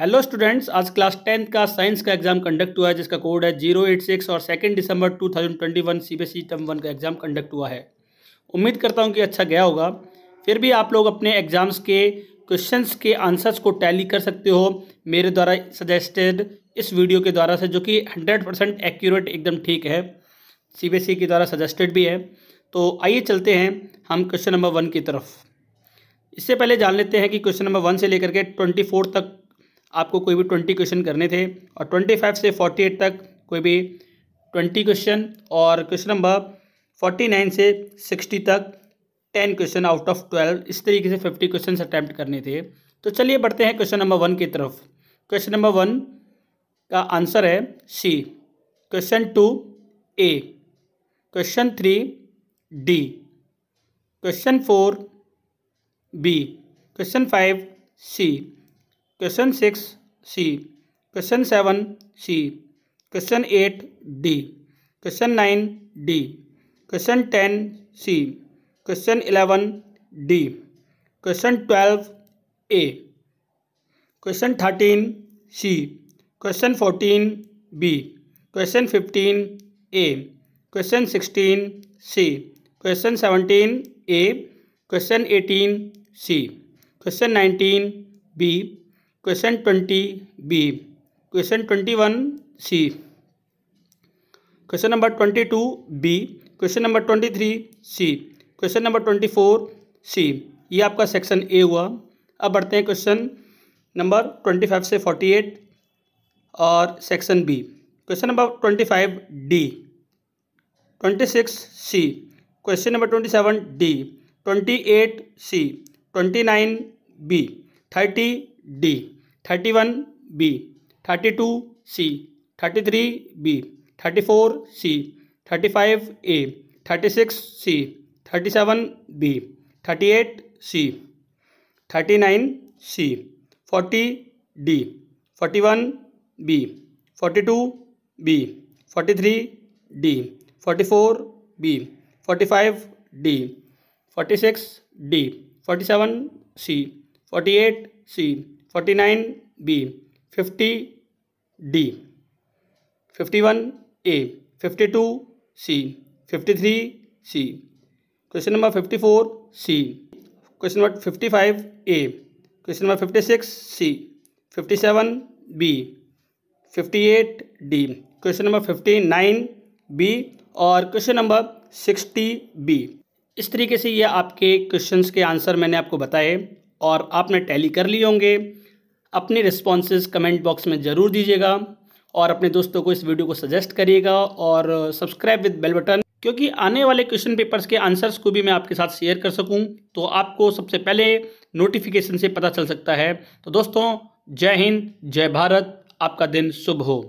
hello students आज class tenth का science का एग्जाम कंडक्ट हुआ है जिसका कोड है जीरो एट सिक्स और second December two thousand twenty one C B S E term one का एग्जाम कंडक्ट हुआ है उम्मीद करता हूं कि अच्छा गया होगा फिर भी आप लोग अपने एग्जाम्स के क्वेश्चंस के आंसर्स को टैली कर सकते हो मेरे द्वारा सजेस्टेड इस वीडियो के द्वारा से जो कि हंड्रेड परसेंट एक्यूरेट एकदम ठीक है सी बी एस ई के द्वारा सजेस्टेड भी है तो आइए चलते हैं हम क्वेश्चन नंबर वन की तरफ इससे पहले जान लेते हैं कि क्वेश्चन नंबर वन से लेकर के ट्वेंटी फोर तक आपको कोई भी ट्वेंटी क्वेश्चन करने थे और ट्वेंटी फाइव से फोर्टी एट तक कोई भी ट्वेंटी क्वेश्चन और क्वेश्चन नंबर फोर्टी नाइन से सिक्सटी तक ten question out of twelve इस तरीके से फिफ्टी क्वेश्चन अटैम्प्ट करने थे तो चलिए बढ़ते हैं क्वेश्चन नंबर वन की तरफ क्वेश्चन नंबर वन का आंसर है C question two A question three D question four B question five C question six C question seven C question eight D question nine D question ten C question eleven D question twelve A question thirteen C question fourteen B question fifteen A question sixteen C question seventeen A question eighteen C question nineteen B question twenty B question twenty one C question number twenty two B question number twenty three C question number twenty four C ये आपका section A हुआ अब बढ़ते हैं question number twenty five से forty eight और section B question number twenty five D twenty six C question number twenty seven D twenty eight C twenty nine B thirty D thirty one B thirty two C thirty three B thirty four C thirty five A thirty six C thirty seven B thirty eight C thirty nine C forty D forty one B forty two B forty three D forty four B forty five D forty six D forty seven C forty eight C forty nine B fifty D fifty one A fifty two C fifty three C question number fifty four C question number fifty five A question number fifty six C fifty seven B fifty eight D question number fifty nine B और question number sixty B इस तरीके से ये आपके questions के answer मैंने आपको बताए और आपने टैली कर लिए होंगे अपने रिस्पॉन्स कमेंट बॉक्स में ज़रूर दीजिएगा और अपने दोस्तों को इस वीडियो को सजेस्ट करिएगा और सब्सक्राइब विद बेल बटन क्योंकि आने वाले क्वेश्चन पेपर्स के आंसर्स को भी मैं आपके साथ शेयर कर सकूं तो आपको सबसे पहले नोटिफिकेशन से पता चल सकता है तो दोस्तों जय हिंद जय भारत आपका दिन शुभ हो